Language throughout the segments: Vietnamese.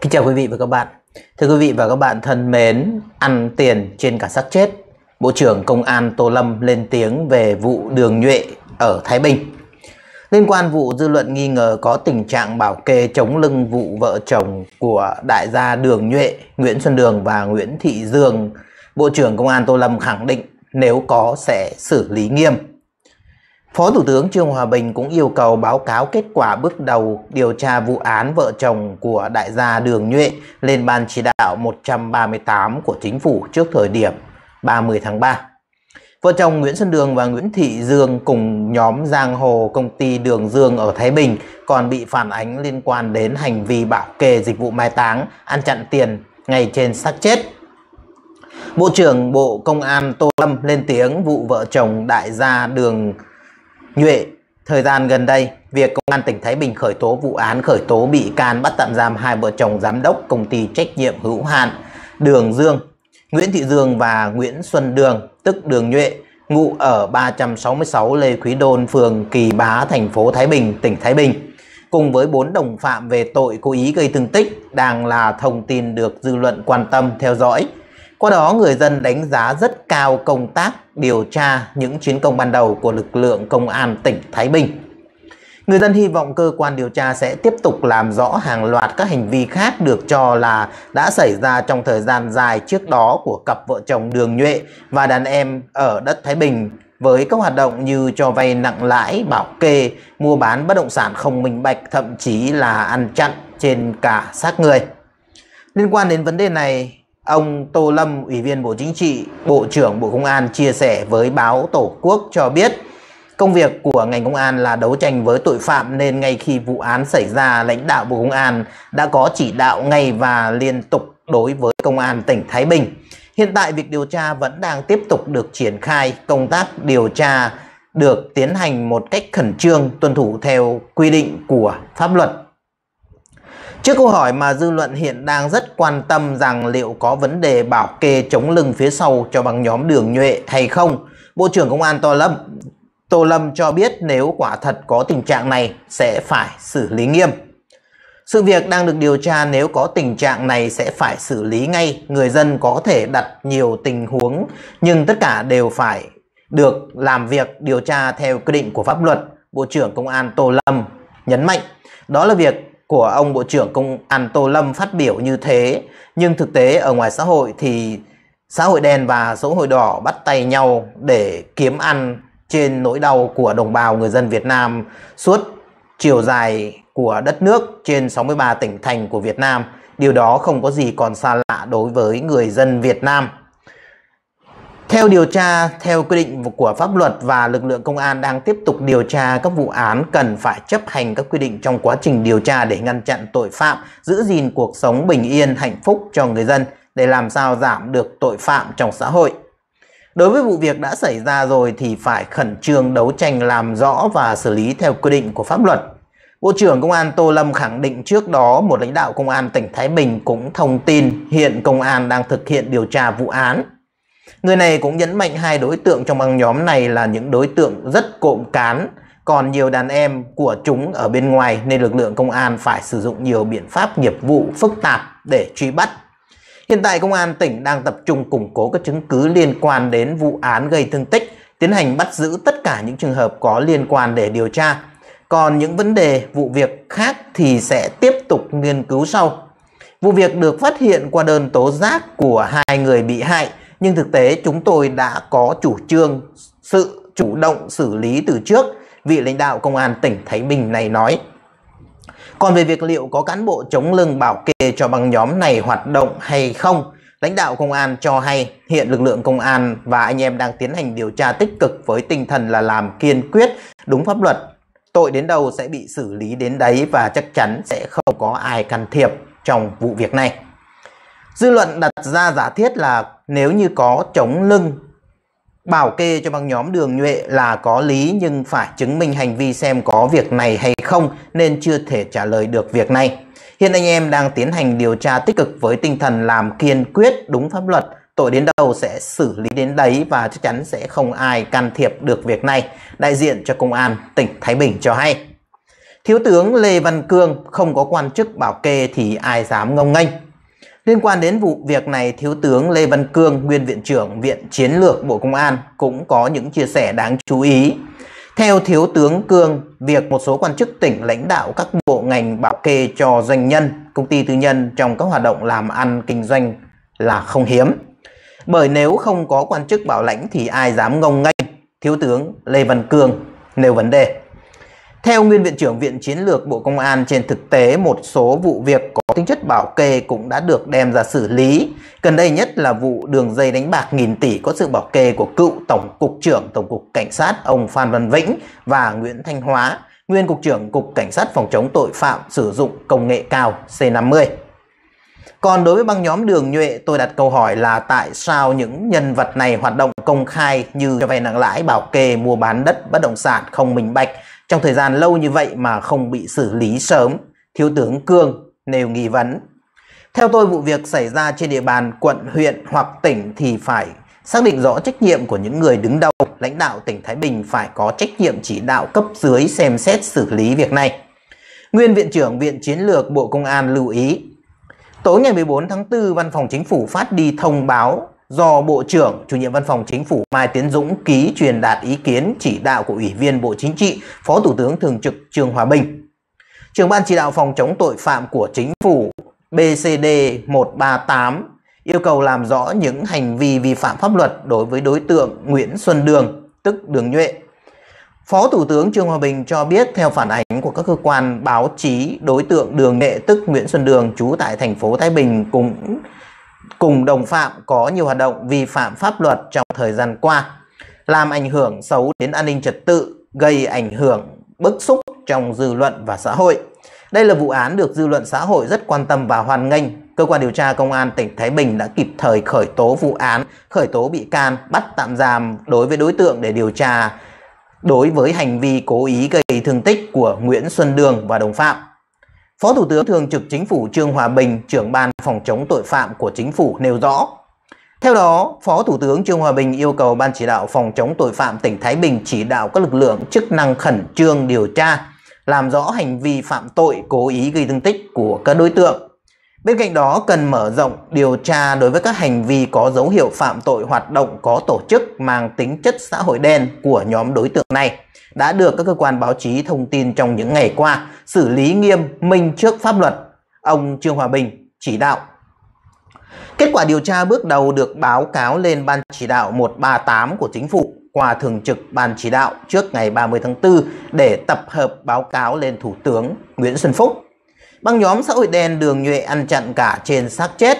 Kính chào quý vị và các bạn. Thưa quý vị và các bạn thân mến, ăn tiền trên cả xác chết. Bộ trưởng Công an Tô Lâm lên tiếng về vụ đường nhuệ ở Thái Bình. Liên quan vụ dư luận nghi ngờ có tình trạng bảo kê chống lưng vụ vợ chồng của đại gia Đường Nhuệ, Nguyễn Xuân Đường và Nguyễn Thị Dương, Bộ trưởng Công an Tô Lâm khẳng định nếu có sẽ xử lý nghiêm. Phó Thủ tướng Trương Hòa Bình cũng yêu cầu báo cáo kết quả bước đầu điều tra vụ án vợ chồng của đại gia Đường Nhuệ lên Ban chỉ đạo 138 của Chính phủ trước thời điểm 30 tháng 3. Vợ chồng Nguyễn Xuân Đường và Nguyễn Thị Dương cùng nhóm Giang Hồ công ty Đường Dương ở Thái Bình còn bị phản ánh liên quan đến hành vi bảo kê dịch vụ mai táng, ăn chặn tiền ngay trên xác chết. Bộ trưởng Bộ Công an Tô Lâm lên tiếng vụ vợ chồng đại gia Đường Nhuệ, thời gian gần đây, việc Công an tỉnh Thái Bình khởi tố vụ án khởi tố bị can bắt tạm giam hai vợ chồng giám đốc công ty trách nhiệm hữu hạn Đường Dương, Nguyễn Thị Dương và Nguyễn Xuân Đường, tức Đường Nhuệ, ngụ ở 366 Lê Quý Đôn, phường Kỳ Bá, thành phố Thái Bình, tỉnh Thái Bình, cùng với bốn đồng phạm về tội cố ý gây thương tích đang là thông tin được dư luận quan tâm theo dõi. Qua đó, người dân đánh giá rất cao công tác điều tra những chiến công ban đầu của lực lượng công an tỉnh Thái Bình. Người dân hy vọng cơ quan điều tra sẽ tiếp tục làm rõ hàng loạt các hành vi khác được cho là đã xảy ra trong thời gian dài trước đó của cặp vợ chồng Đường Nhuệ và đàn em ở đất Thái Bình với các hoạt động như cho vay nặng lãi, bảo kê, mua bán bất động sản không minh bạch, thậm chí là ăn chặn trên cả xác người. Liên quan đến vấn đề này, Ông Tô Lâm, Ủy viên Bộ Chính trị, Bộ trưởng Bộ Công an chia sẻ với báo Tổ quốc cho biết Công việc của ngành công an là đấu tranh với tội phạm nên ngay khi vụ án xảy ra, lãnh đạo Bộ Công an đã có chỉ đạo ngay và liên tục đối với Công an tỉnh Thái Bình. Hiện tại việc điều tra vẫn đang tiếp tục được triển khai, công tác điều tra được tiến hành một cách khẩn trương tuân thủ theo quy định của pháp luật Trước câu hỏi mà dư luận hiện đang rất quan tâm rằng liệu có vấn đề bảo kê chống lưng phía sau cho băng nhóm đường nhuệ hay không, Bộ trưởng Công an Tô Lâm, Tô Lâm cho biết nếu quả thật có tình trạng này sẽ phải xử lý nghiêm. Sự việc đang được điều tra nếu có tình trạng này sẽ phải xử lý ngay, người dân có thể đặt nhiều tình huống nhưng tất cả đều phải được làm việc điều tra theo quy định của pháp luật, Bộ trưởng Công an Tô Lâm nhấn mạnh. Đó là việc của ông Bộ trưởng Công an Tô Lâm phát biểu như thế, nhưng thực tế ở ngoài xã hội thì xã hội đen và xã hội đỏ bắt tay nhau để kiếm ăn trên nỗi đau của đồng bào người dân Việt Nam suốt chiều dài của đất nước trên 63 tỉnh thành của Việt Nam. Điều đó không có gì còn xa lạ đối với người dân Việt Nam. Theo điều tra, theo quy định của pháp luật và lực lượng công an đang tiếp tục điều tra các vụ án cần phải chấp hành các quy định trong quá trình điều tra để ngăn chặn tội phạm, giữ gìn cuộc sống bình yên, hạnh phúc cho người dân để làm sao giảm được tội phạm trong xã hội. Đối với vụ việc đã xảy ra rồi thì phải khẩn trương đấu tranh làm rõ và xử lý theo quy định của pháp luật. Bộ trưởng Công an Tô Lâm khẳng định trước đó một lãnh đạo Công an tỉnh Thái Bình cũng thông tin hiện Công an đang thực hiện điều tra vụ án Người này cũng nhấn mạnh hai đối tượng trong băng nhóm này là những đối tượng rất cộm cán, còn nhiều đàn em của chúng ở bên ngoài nên lực lượng công an phải sử dụng nhiều biện pháp nghiệp vụ phức tạp để truy bắt. Hiện tại công an tỉnh đang tập trung củng cố các chứng cứ liên quan đến vụ án gây thương tích, tiến hành bắt giữ tất cả những trường hợp có liên quan để điều tra. Còn những vấn đề vụ việc khác thì sẽ tiếp tục nghiên cứu sau. Vụ việc được phát hiện qua đơn tố giác của hai người bị hại nhưng thực tế chúng tôi đã có chủ trương sự chủ động xử lý từ trước, vị lãnh đạo công an tỉnh Thái Bình này nói. Còn về việc liệu có cán bộ chống lưng bảo kê cho băng nhóm này hoạt động hay không, lãnh đạo công an cho hay hiện lực lượng công an và anh em đang tiến hành điều tra tích cực với tinh thần là làm kiên quyết, đúng pháp luật. Tội đến đâu sẽ bị xử lý đến đấy và chắc chắn sẽ không có ai can thiệp trong vụ việc này. Dư luận đặt ra giả thiết là nếu như có chống lưng bảo kê cho băng nhóm đường nhuệ là có lý nhưng phải chứng minh hành vi xem có việc này hay không nên chưa thể trả lời được việc này. Hiện anh em đang tiến hành điều tra tích cực với tinh thần làm kiên quyết đúng pháp luật tội đến đâu sẽ xử lý đến đấy và chắc chắn sẽ không ai can thiệp được việc này. Đại diện cho Công an tỉnh Thái Bình cho hay. Thiếu tướng Lê Văn Cương không có quan chức bảo kê thì ai dám ngông nghênh. Liên quan đến vụ việc này, Thiếu tướng Lê Văn Cương, Nguyên Viện trưởng Viện Chiến lược Bộ Công an cũng có những chia sẻ đáng chú ý. Theo Thiếu tướng Cương, việc một số quan chức tỉnh lãnh đạo các bộ ngành bảo kê cho doanh nhân, công ty tư nhân trong các hoạt động làm ăn, kinh doanh là không hiếm. Bởi nếu không có quan chức bảo lãnh thì ai dám ngông nghênh, Thiếu tướng Lê Văn Cương nêu vấn đề. Theo Nguyên Viện trưởng Viện Chiến lược Bộ Công an, trên thực tế một số vụ việc có tính chất bảo kê cũng đã được đem ra xử lý. Gần đây nhất là vụ đường dây đánh bạc nghìn tỷ có sự bảo kê của cựu Tổng cục trưởng Tổng cục Cảnh sát ông Phan Văn Vĩnh và Nguyễn Thanh Hóa, Nguyên Cục trưởng Cục Cảnh sát Phòng chống tội phạm sử dụng công nghệ cao C50. Còn đối với băng nhóm Đường Nhuệ, tôi đặt câu hỏi là tại sao những nhân vật này hoạt động công khai như cho vay nặng lãi, bảo kê, mua bán đất, bất động sản không minh bạch trong thời gian lâu như vậy mà không bị xử lý sớm, Thiếu tướng Cương nêu nghi vấn. Theo tôi vụ việc xảy ra trên địa bàn quận, huyện hoặc tỉnh thì phải xác định rõ trách nhiệm của những người đứng đầu, lãnh đạo tỉnh Thái Bình phải có trách nhiệm chỉ đạo cấp dưới xem xét xử lý việc này. Nguyên Viện trưởng Viện Chiến lược Bộ Công an lưu ý, tối ngày 14 tháng 4 Văn phòng Chính phủ phát đi thông báo do Bộ trưởng, Chủ nhiệm Văn phòng Chính phủ Mai Tiến Dũng ký truyền đạt ý kiến chỉ đạo của Ủy viên Bộ Chính trị, Phó Thủ tướng Thường trực Trương Hòa Bình. Trưởng Ban Chỉ đạo Phòng chống tội phạm của Chính phủ BCD 138 yêu cầu làm rõ những hành vi vi phạm pháp luật đối với đối tượng Nguyễn Xuân Đường, tức Đường Nhuệ. Phó Thủ tướng Trương Hòa Bình cho biết theo phản ánh của các cơ quan báo chí, đối tượng Đường Nghệ tức Nguyễn Xuân Đường trú tại thành phố Thái Bình cũng cùng đồng phạm có nhiều hoạt động vi phạm pháp luật trong thời gian qua, làm ảnh hưởng xấu đến an ninh trật tự, gây ảnh hưởng bức xúc trong dư luận và xã hội. Đây là vụ án được dư luận xã hội rất quan tâm và hoan nghênh. Cơ quan điều tra Công an tỉnh Thái Bình đã kịp thời khởi tố vụ án, khởi tố bị can, bắt tạm giam đối với đối tượng để điều tra đối với hành vi cố ý gây thương tích của Nguyễn Xuân Đường và đồng phạm. Phó Thủ tướng Thường trực Chính phủ Trương Hòa Bình, trưởng ban phòng chống tội phạm của Chính phủ nêu rõ. Theo đó, Phó Thủ tướng Trương Hòa Bình yêu cầu Ban chỉ đạo phòng chống tội phạm tỉnh Thái Bình chỉ đạo các lực lượng chức năng khẩn trương điều tra, làm rõ hành vi phạm tội cố ý gây thương tích của các đối tượng, Bên cạnh đó, cần mở rộng điều tra đối với các hành vi có dấu hiệu phạm tội hoạt động có tổ chức mang tính chất xã hội đen của nhóm đối tượng này đã được các cơ quan báo chí thông tin trong những ngày qua xử lý nghiêm minh trước pháp luật. Ông Trương Hòa Bình chỉ đạo. Kết quả điều tra bước đầu được báo cáo lên Ban Chỉ đạo 138 của Chính phủ qua Thường trực Ban Chỉ đạo trước ngày 30 tháng 4 để tập hợp báo cáo lên Thủ tướng Nguyễn Xuân Phúc. Băng nhóm xã hội đen Đường Nhuệ ăn chặn cả trên xác chết.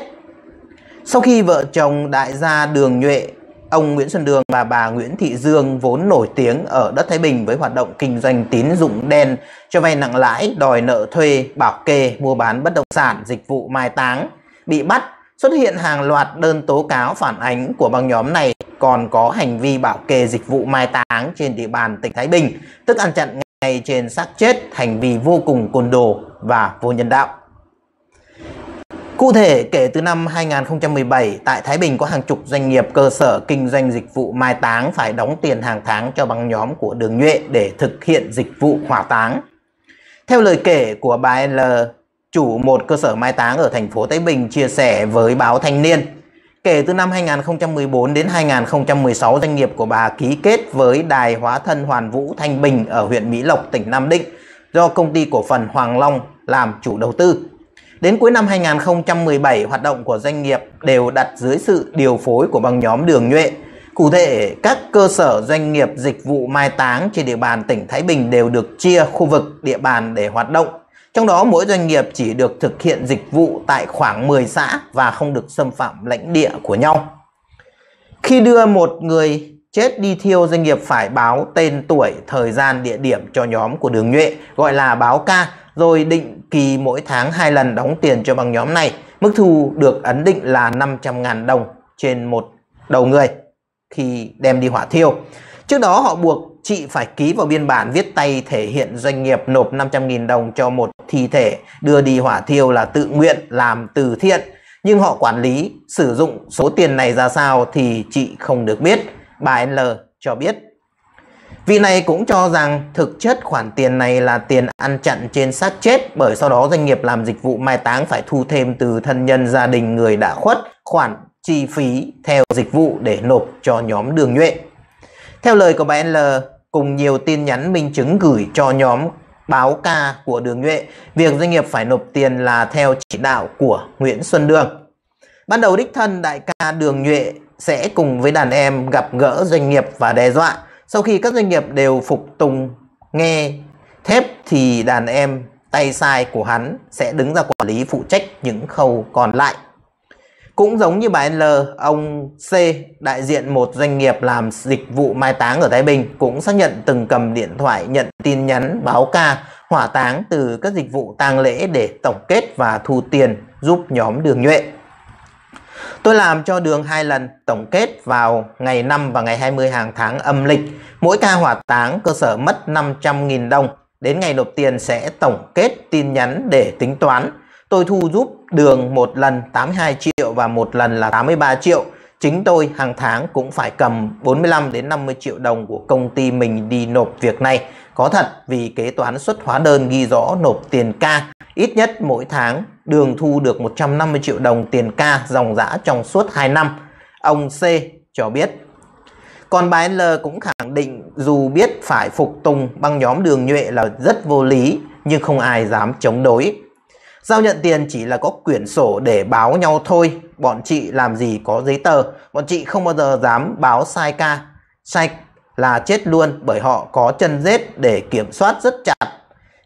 Sau khi vợ chồng đại gia Đường Nhuệ, ông Nguyễn Xuân Đường và bà Nguyễn Thị Dương vốn nổi tiếng ở đất Thái Bình với hoạt động kinh doanh tín dụng đen, cho vay nặng lãi, đòi nợ thuê, bảo kê, mua bán bất động sản, dịch vụ mai táng, bị bắt xuất hiện hàng loạt đơn tố cáo phản ánh của băng nhóm này còn có hành vi bảo kê dịch vụ mai táng trên địa bàn tỉnh Thái Bình, tức ăn chặn ngay trên xác chết, hành vi vô cùng côn đồ, và vô nhân đạo. Cụ thể, kể từ năm 2017, tại Thái Bình có hàng chục doanh nghiệp cơ sở kinh doanh dịch vụ mai táng phải đóng tiền hàng tháng cho băng nhóm của Đường Nhuệ để thực hiện dịch vụ hỏa táng. Theo lời kể của bà L, chủ một cơ sở mai táng ở thành phố Thái Bình chia sẻ với báo Thanh Niên, kể từ năm 2014 đến 2016 doanh nghiệp của bà ký kết với Đài Hóa Thân Hoàn Vũ Thanh Bình ở huyện Mỹ Lộc, tỉnh Nam Định do công ty cổ phần Hoàng Long làm chủ đầu tư. Đến cuối năm 2017, hoạt động của doanh nghiệp đều đặt dưới sự điều phối của băng nhóm Đường Nhuệ. Cụ thể, các cơ sở doanh nghiệp dịch vụ mai táng trên địa bàn tỉnh Thái Bình đều được chia khu vực địa bàn để hoạt động. Trong đó, mỗi doanh nghiệp chỉ được thực hiện dịch vụ tại khoảng 10 xã và không được xâm phạm lãnh địa của nhau. Khi đưa một người chết đi thiêu doanh nghiệp phải báo tên tuổi, thời gian, địa điểm cho nhóm của Đường Nhuệ, gọi là báo ca, rồi định kỳ mỗi tháng hai lần đóng tiền cho băng nhóm này. Mức thu được ấn định là 500.000 đồng trên một đầu người khi đem đi hỏa thiêu. Trước đó họ buộc chị phải ký vào biên bản viết tay thể hiện doanh nghiệp nộp 500.000 đồng cho một thi thể đưa đi hỏa thiêu là tự nguyện làm từ thiện. Nhưng họ quản lý, sử dụng số tiền này ra sao thì chị không được biết bà L cho biết. Vị này cũng cho rằng thực chất khoản tiền này là tiền ăn chặn trên xác chết bởi sau đó doanh nghiệp làm dịch vụ mai táng phải thu thêm từ thân nhân gia đình người đã khuất khoản chi phí theo dịch vụ để nộp cho nhóm đường nhuệ. Theo lời của bà L, cùng nhiều tin nhắn minh chứng gửi cho nhóm báo ca của đường nhuệ, việc doanh nghiệp phải nộp tiền là theo chỉ đạo của Nguyễn Xuân Đường. Ban đầu đích thân đại ca Đường Nhuệ sẽ cùng với đàn em gặp gỡ doanh nghiệp và đe dọa. Sau khi các doanh nghiệp đều phục tùng nghe thép thì đàn em tay sai của hắn sẽ đứng ra quản lý phụ trách những khâu còn lại. Cũng giống như bà L, ông C, đại diện một doanh nghiệp làm dịch vụ mai táng ở Thái Bình, cũng xác nhận từng cầm điện thoại nhận tin nhắn báo ca hỏa táng từ các dịch vụ tang lễ để tổng kết và thu tiền giúp nhóm đường nhuệ. Tôi làm cho đường hai lần, tổng kết vào ngày 5 và ngày 20 hàng tháng âm lịch. Mỗi ca hỏa táng cơ sở mất 500.000 đồng. Đến ngày nộp tiền sẽ tổng kết tin nhắn để tính toán. Tôi thu giúp đường một lần 82 triệu và một lần là 83 triệu. Chính tôi hàng tháng cũng phải cầm 45 đến 50 triệu đồng của công ty mình đi nộp việc này. Có thật vì kế toán xuất hóa đơn ghi rõ nộp tiền ca Ít nhất mỗi tháng, Đường thu được 150 triệu đồng tiền ca dòng dã trong suốt 2 năm. Ông C cho biết. Còn bà L cũng khẳng định dù biết phải phục tùng băng nhóm đường nhuệ là rất vô lý, nhưng không ai dám chống đối. Giao nhận tiền chỉ là có quyển sổ để báo nhau thôi, bọn chị làm gì có giấy tờ, bọn chị không bao giờ dám báo sai ca. Sai là chết luôn bởi họ có chân rết để kiểm soát rất chặt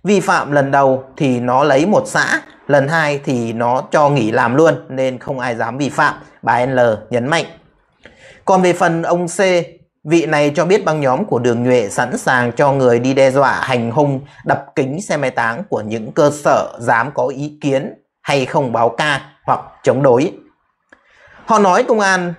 vi phạm lần đầu thì nó lấy một xã, lần hai thì nó cho nghỉ làm luôn nên không ai dám vi phạm, bà L nhấn mạnh. Còn về phần ông C, vị này cho biết băng nhóm của Đường Nhuệ sẵn sàng cho người đi đe dọa hành hung đập kính xe máy táng của những cơ sở dám có ý kiến hay không báo ca hoặc chống đối. Họ nói công an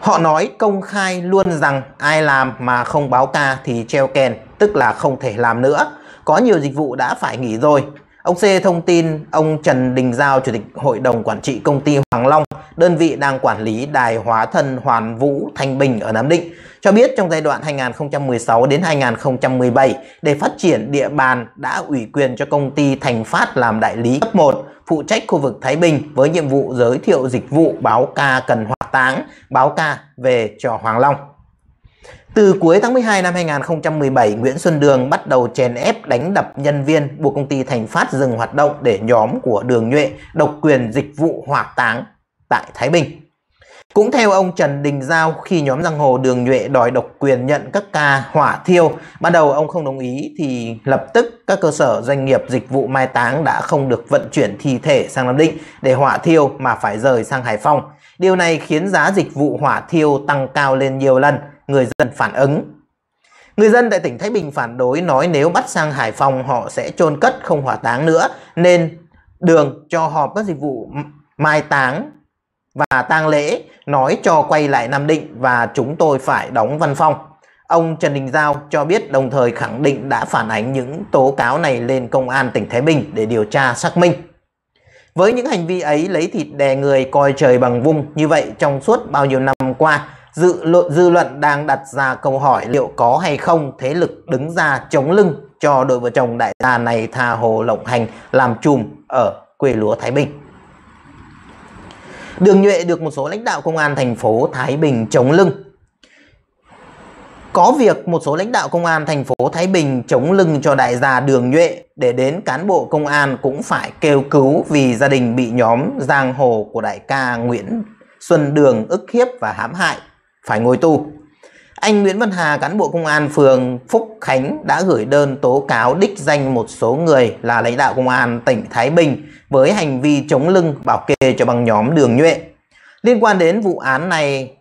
Họ nói công khai luôn rằng ai làm mà không báo ca thì treo kèn, tức là không thể làm nữa có nhiều dịch vụ đã phải nghỉ rồi. Ông C thông tin ông Trần Đình Giao, Chủ tịch Hội đồng Quản trị Công ty Hoàng Long, đơn vị đang quản lý đài hóa thân Hoàn Vũ Thanh Bình ở Nam Định, cho biết trong giai đoạn 2016 đến 2017, để phát triển địa bàn đã ủy quyền cho công ty Thành Phát làm đại lý cấp 1, phụ trách khu vực Thái Bình với nhiệm vụ giới thiệu dịch vụ báo ca cần hỏa táng, báo ca về cho Hoàng Long. Từ cuối tháng 12 năm 2017, Nguyễn Xuân Đường bắt đầu chèn ép đánh đập nhân viên buộc công ty Thành Phát dừng hoạt động để nhóm của Đường Nhuệ độc quyền dịch vụ hỏa táng tại Thái Bình. Cũng theo ông Trần Đình Giao, khi nhóm giang hồ Đường Nhuệ đòi độc quyền nhận các ca hỏa thiêu, ban đầu ông không đồng ý thì lập tức các cơ sở doanh nghiệp dịch vụ mai táng đã không được vận chuyển thi thể sang Nam Định để hỏa thiêu mà phải rời sang Hải Phòng. Điều này khiến giá dịch vụ hỏa thiêu tăng cao lên nhiều lần – người dân phản ứng. Người dân tại tỉnh Thái Bình phản đối nói nếu bắt sang Hải Phòng họ sẽ chôn cất không hỏa táng nữa nên đường cho họp các dịch vụ mai táng và tang lễ nói cho quay lại Nam Định và chúng tôi phải đóng văn phòng. Ông Trần Đình Giao cho biết đồng thời khẳng định đã phản ánh những tố cáo này lên Công an tỉnh Thái Bình để điều tra xác minh. Với những hành vi ấy lấy thịt đè người coi trời bằng vung như vậy trong suốt bao nhiêu năm qua, Dự luận, dư luận đang đặt ra câu hỏi liệu có hay không thế lực đứng ra chống lưng cho đôi vợ chồng đại gia này tha hồ lộng hành làm chùm ở quê lúa Thái Bình. Đường Nhuệ được một số lãnh đạo công an thành phố Thái Bình chống lưng. Có việc một số lãnh đạo công an thành phố Thái Bình chống lưng cho đại gia Đường Nhuệ để đến cán bộ công an cũng phải kêu cứu vì gia đình bị nhóm giang hồ của đại ca Nguyễn Xuân Đường ức hiếp và hãm hại phải ngồi tù. Anh Nguyễn Văn Hà, cán bộ công an phường Phúc Khánh đã gửi đơn tố cáo đích danh một số người là lãnh đạo công an tỉnh Thái Bình với hành vi chống lưng bảo kê cho băng nhóm Đường Nhuệ. Liên quan đến vụ án này,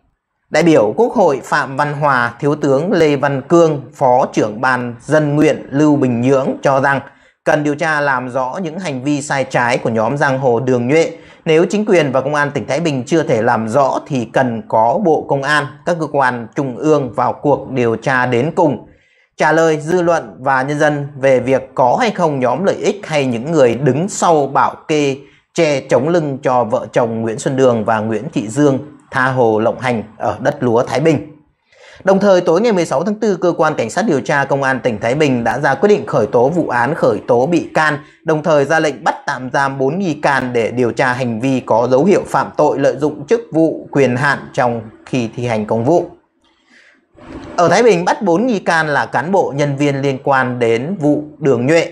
đại biểu Quốc hội Phạm Văn Hòa, Thiếu tướng Lê Văn Cương, Phó trưởng ban dân nguyện Lưu Bình Nhưỡng cho rằng cần điều tra làm rõ những hành vi sai trái của nhóm giang hồ đường nhuệ. Nếu chính quyền và công an tỉnh Thái Bình chưa thể làm rõ thì cần có Bộ Công an, các cơ quan trung ương vào cuộc điều tra đến cùng. Trả lời dư luận và nhân dân về việc có hay không nhóm lợi ích hay những người đứng sau bảo kê che chống lưng cho vợ chồng Nguyễn Xuân Đường và Nguyễn Thị Dương tha hồ lộng hành ở đất lúa Thái Bình. Đồng thời, tối ngày 16 tháng 4, Cơ quan Cảnh sát điều tra Công an tỉnh Thái Bình đã ra quyết định khởi tố vụ án khởi tố bị can, đồng thời ra lệnh bắt tạm giam 4 nghi can để điều tra hành vi có dấu hiệu phạm tội lợi dụng chức vụ quyền hạn trong khi thi hành công vụ. Ở Thái Bình bắt 4 nghi can là cán bộ nhân viên liên quan đến vụ đường nhuệ.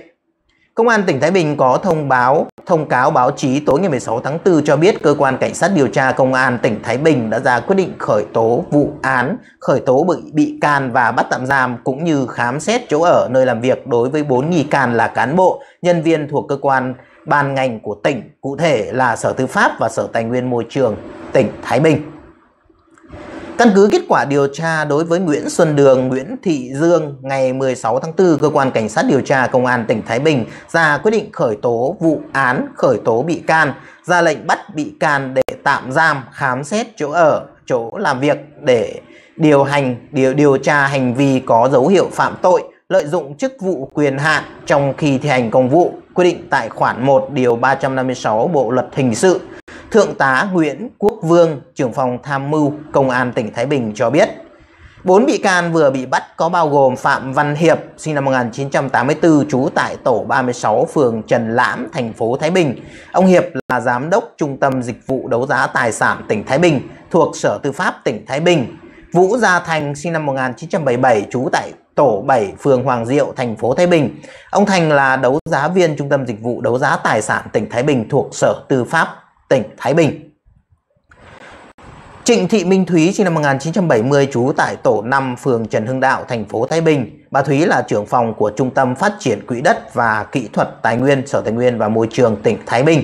Công an tỉnh Thái Bình có thông báo Thông cáo báo chí tối ngày 16 tháng 4 cho biết cơ quan cảnh sát điều tra công an tỉnh Thái Bình đã ra quyết định khởi tố vụ án, khởi tố bị, bị can và bắt tạm giam cũng như khám xét chỗ ở nơi làm việc đối với 4 nghi can là cán bộ, nhân viên thuộc cơ quan ban ngành của tỉnh, cụ thể là Sở Tư pháp và Sở Tài nguyên Môi trường tỉnh Thái Bình. Căn cứ kết quả điều tra đối với Nguyễn Xuân Đường, Nguyễn Thị Dương ngày 16 tháng 4, cơ quan cảnh sát điều tra công an tỉnh Thái Bình ra quyết định khởi tố vụ án, khởi tố bị can, ra lệnh bắt bị can để tạm giam, khám xét chỗ ở, chỗ làm việc để điều hành điều điều tra hành vi có dấu hiệu phạm tội lợi dụng chức vụ quyền hạn trong khi thi hành công vụ quy định tại khoản 1 điều 356 Bộ luật hình sự Thượng tá Nguyễn Quốc Vương, trưởng phòng tham mưu Công an tỉnh Thái Bình cho biết, bốn bị can vừa bị bắt có bao gồm Phạm Văn Hiệp, sinh năm 1984, trú tại tổ 36 phường Trần Lãm, thành phố Thái Bình. Ông Hiệp là giám đốc Trung tâm Dịch vụ Đấu giá Tài sản tỉnh Thái Bình thuộc Sở Tư pháp tỉnh Thái Bình. Vũ Gia Thành, sinh năm 1977, trú tại tổ 7 phường Hoàng Diệu, thành phố Thái Bình. Ông Thành là đấu giá viên Trung tâm Dịch vụ Đấu giá Tài sản tỉnh Thái Bình thuộc Sở Tư pháp tỉnh Thái Bình. Trịnh Thị Minh Thúy sinh năm 1970 trú tại tổ 5 phường Trần Hưng Đạo, thành phố Thái Bình. Bà Thúy là trưởng phòng của Trung tâm Phát triển Quỹ đất và Kỹ thuật Tài nguyên Sở Tài nguyên và Môi trường tỉnh Thái Bình.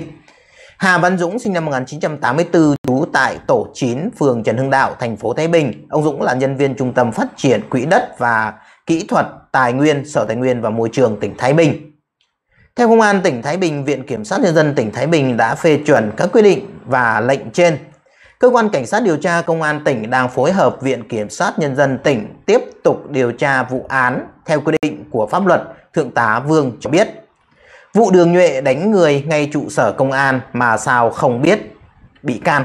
Hà Văn Dũng sinh năm 1984 trú tại tổ 9 phường Trần Hưng Đạo, thành phố Thái Bình. Ông Dũng là nhân viên Trung tâm Phát triển Quỹ đất và Kỹ thuật Tài nguyên Sở Tài nguyên và Môi trường tỉnh Thái Bình. Theo Công an tỉnh Thái Bình, Viện Kiểm sát Nhân dân tỉnh Thái Bình đã phê chuẩn các quy định và lệnh trên. Cơ quan Cảnh sát điều tra Công an tỉnh đang phối hợp Viện Kiểm sát Nhân dân tỉnh tiếp tục điều tra vụ án theo quy định của pháp luật, Thượng tá Vương cho biết. Vụ đường nhuệ đánh người ngay trụ sở công an mà sao không biết bị can.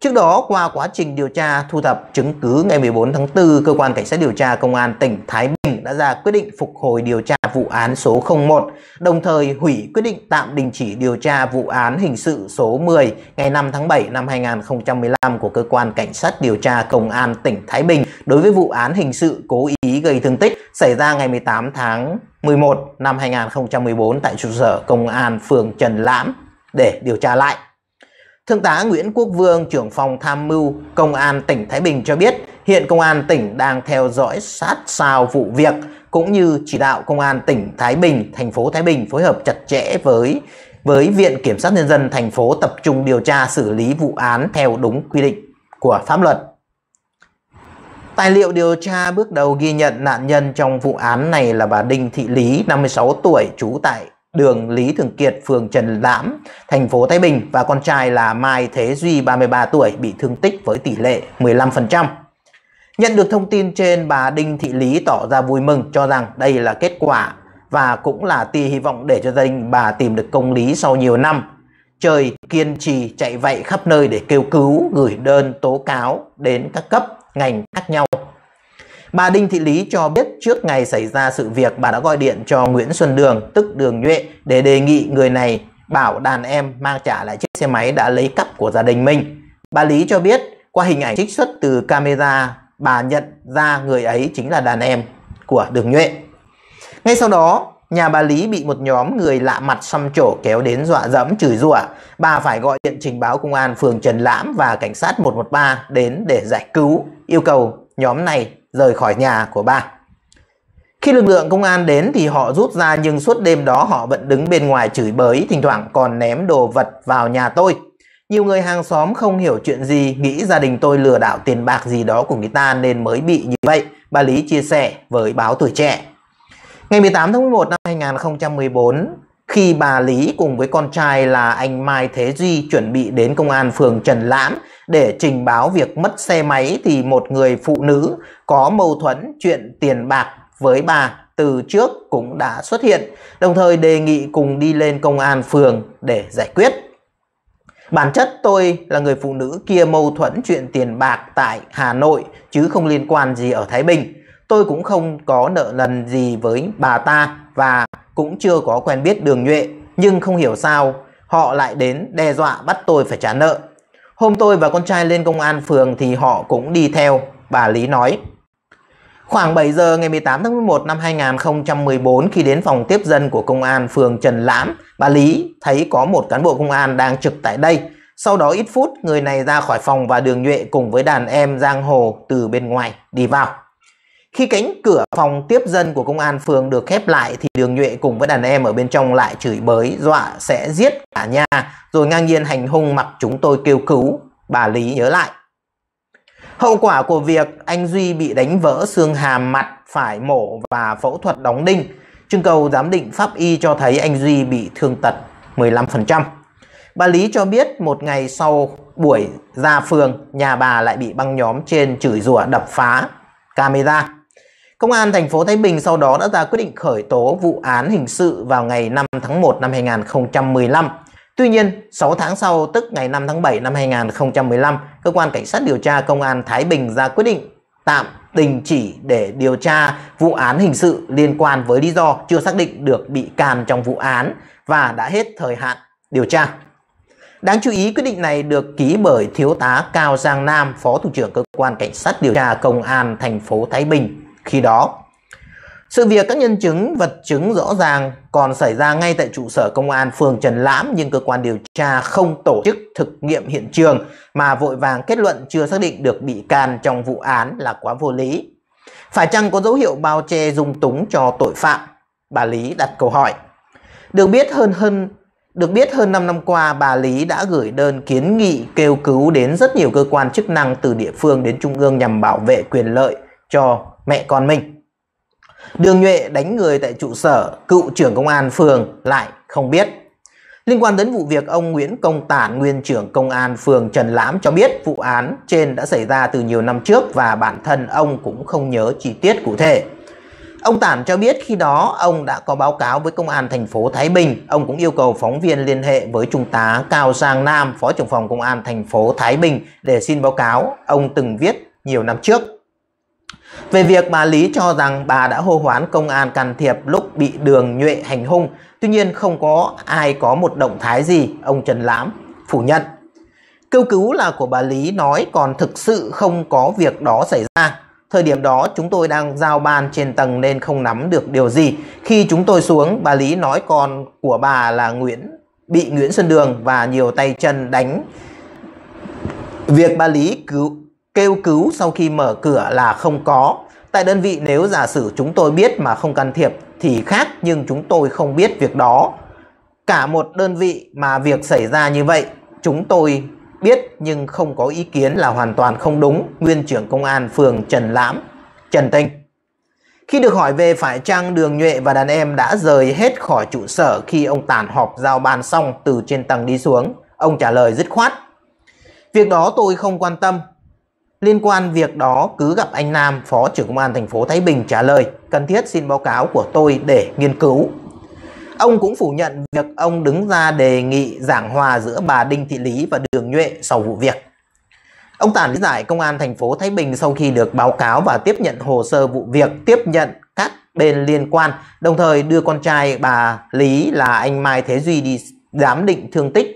Trước đó, qua quá trình điều tra thu thập chứng cứ ngày 14 tháng 4, Cơ quan Cảnh sát điều tra Công an tỉnh Thái Bình đã ra quyết định phục hồi điều tra vụ án số 01, đồng thời hủy quyết định tạm đình chỉ điều tra vụ án hình sự số 10 ngày 5 tháng 7 năm 2015 của Cơ quan Cảnh sát điều tra Công an tỉnh Thái Bình đối với vụ án hình sự cố ý gây thương tích xảy ra ngày 18 tháng 11 năm 2014 tại trụ sở Công an phường Trần Lãm để điều tra lại. Thượng tá Nguyễn Quốc Vương, trưởng phòng tham mưu Công an tỉnh Thái Bình cho biết, hiện Công an tỉnh đang theo dõi sát sao vụ việc cũng như chỉ đạo Công an tỉnh Thái Bình, thành phố Thái Bình phối hợp chặt chẽ với với Viện Kiểm sát Nhân dân thành phố tập trung điều tra xử lý vụ án theo đúng quy định của pháp luật. Tài liệu điều tra bước đầu ghi nhận nạn nhân trong vụ án này là bà Đinh Thị Lý, 56 tuổi, trú tại đường Lý Thường Kiệt, phường Trần Lãm, thành phố Thái Bình và con trai là Mai Thế Duy 33 tuổi bị thương tích với tỷ lệ 15%. Nhận được thông tin trên, bà Đinh Thị Lý tỏ ra vui mừng cho rằng đây là kết quả và cũng là tia hy vọng để cho gia đình bà tìm được công lý sau nhiều năm. Trời kiên trì chạy vậy khắp nơi để kêu cứu, gửi đơn tố cáo đến các cấp, ngành khác nhau Bà Đinh Thị Lý cho biết trước ngày xảy ra sự việc bà đã gọi điện cho Nguyễn Xuân Đường tức Đường Nhuệ để đề nghị người này bảo đàn em mang trả lại chiếc xe máy đã lấy cắp của gia đình mình. Bà Lý cho biết qua hình ảnh trích xuất từ camera bà nhận ra người ấy chính là đàn em của Đường Nhuệ. Ngay sau đó, nhà bà Lý bị một nhóm người lạ mặt xăm trổ kéo đến dọa dẫm chửi rủa. Bà phải gọi điện trình báo công an phường Trần Lãm và cảnh sát 113 đến để giải cứu, yêu cầu nhóm này rời khỏi nhà của bà. Khi lực lượng công an đến thì họ rút ra nhưng suốt đêm đó họ vẫn đứng bên ngoài chửi bới, thỉnh thoảng còn ném đồ vật vào nhà tôi. Nhiều người hàng xóm không hiểu chuyện gì, nghĩ gia đình tôi lừa đảo tiền bạc gì đó của người ta nên mới bị như vậy, bà Lý chia sẻ với báo Tuổi Trẻ. Ngày 18 tháng 11 năm 2014, khi bà Lý cùng với con trai là anh Mai Thế Duy chuẩn bị đến công an phường Trần Lãm để trình báo việc mất xe máy thì một người phụ nữ có mâu thuẫn chuyện tiền bạc với bà từ trước cũng đã xuất hiện, đồng thời đề nghị cùng đi lên công an phường để giải quyết. Bản chất tôi là người phụ nữ kia mâu thuẫn chuyện tiền bạc tại Hà Nội chứ không liên quan gì ở Thái Bình. Tôi cũng không có nợ lần gì với bà ta và cũng chưa có quen biết đường nhuệ. Nhưng không hiểu sao họ lại đến đe dọa bắt tôi phải trả nợ. Hôm tôi và con trai lên công an phường thì họ cũng đi theo, bà Lý nói. Khoảng 7 giờ ngày 18 tháng 11 năm 2014 khi đến phòng tiếp dân của công an phường Trần Lãm, bà Lý thấy có một cán bộ công an đang trực tại đây. Sau đó ít phút, người này ra khỏi phòng và đường nhuệ cùng với đàn em Giang Hồ từ bên ngoài đi vào. Khi cánh cửa phòng tiếp dân của công an phường được khép lại thì Đường Nhuệ cùng với đàn em ở bên trong lại chửi bới, dọa sẽ giết cả nhà, rồi ngang nhiên hành hung mặc chúng tôi kêu cứu, bà Lý nhớ lại. Hậu quả của việc anh Duy bị đánh vỡ xương hàm mặt, phải mổ và phẫu thuật đóng đinh, trưng cầu giám định pháp y cho thấy anh Duy bị thương tật 15%. Bà Lý cho biết một ngày sau buổi ra phường, nhà bà lại bị băng nhóm trên chửi rủa đập phá camera. Công an thành phố Thái Bình sau đó đã ra quyết định khởi tố vụ án hình sự vào ngày 5 tháng 1 năm 2015. Tuy nhiên, 6 tháng sau, tức ngày 5 tháng 7 năm 2015, cơ quan cảnh sát điều tra công an Thái Bình ra quyết định tạm đình chỉ để điều tra vụ án hình sự liên quan với lý do chưa xác định được bị can trong vụ án và đã hết thời hạn điều tra. Đáng chú ý quyết định này được ký bởi Thiếu tá Cao Giang Nam, Phó Thủ trưởng Cơ quan Cảnh sát Điều tra Công an thành phố Thái Bình khi đó. Sự việc các nhân chứng, vật chứng rõ ràng còn xảy ra ngay tại trụ sở công an phường Trần Lãm nhưng cơ quan điều tra không tổ chức thực nghiệm hiện trường mà vội vàng kết luận chưa xác định được bị can trong vụ án là quá vô lý. Phải chăng có dấu hiệu bao che dung túng cho tội phạm? Bà Lý đặt câu hỏi. Được biết hơn hơn được biết hơn 5 năm qua, bà Lý đã gửi đơn kiến nghị kêu cứu đến rất nhiều cơ quan chức năng từ địa phương đến trung ương nhằm bảo vệ quyền lợi cho mẹ con mình. Đường Nhuệ đánh người tại trụ sở, cựu trưởng công an phường lại không biết. Liên quan đến vụ việc ông Nguyễn Công Tản, nguyên trưởng công an phường Trần Lãm cho biết vụ án trên đã xảy ra từ nhiều năm trước và bản thân ông cũng không nhớ chi tiết cụ thể. Ông Tản cho biết khi đó ông đã có báo cáo với công an thành phố Thái Bình. Ông cũng yêu cầu phóng viên liên hệ với Trung tá Cao Giang Nam, Phó trưởng phòng công an thành phố Thái Bình để xin báo cáo. Ông từng viết nhiều năm trước. Về việc bà Lý cho rằng bà đã hô hoán công an can thiệp lúc bị đường nhuệ hành hung, tuy nhiên không có ai có một động thái gì, ông Trần Lãm phủ nhận. Kêu cứu là của bà Lý nói còn thực sự không có việc đó xảy ra. Thời điểm đó chúng tôi đang giao ban trên tầng nên không nắm được điều gì. Khi chúng tôi xuống, bà Lý nói con của bà là Nguyễn bị Nguyễn Xuân Đường và nhiều tay chân đánh. Việc bà Lý cứu kêu cứu sau khi mở cửa là không có. Tại đơn vị nếu giả sử chúng tôi biết mà không can thiệp thì khác nhưng chúng tôi không biết việc đó. Cả một đơn vị mà việc xảy ra như vậy chúng tôi biết nhưng không có ý kiến là hoàn toàn không đúng. Nguyên trưởng công an phường Trần Lãm, Trần Tinh. Khi được hỏi về phải chăng Đường Nhuệ và đàn em đã rời hết khỏi trụ sở khi ông Tàn họp giao ban xong từ trên tầng đi xuống, ông trả lời dứt khoát. Việc đó tôi không quan tâm, Liên quan việc đó cứ gặp anh Nam, Phó trưởng công an thành phố Thái Bình trả lời, cần thiết xin báo cáo của tôi để nghiên cứu. Ông cũng phủ nhận việc ông đứng ra đề nghị giảng hòa giữa bà Đinh Thị Lý và Đường Nhuệ sau vụ việc. Ông Tản lý giải công an thành phố Thái Bình sau khi được báo cáo và tiếp nhận hồ sơ vụ việc, tiếp nhận các bên liên quan, đồng thời đưa con trai bà Lý là anh Mai Thế Duy đi giám định thương tích,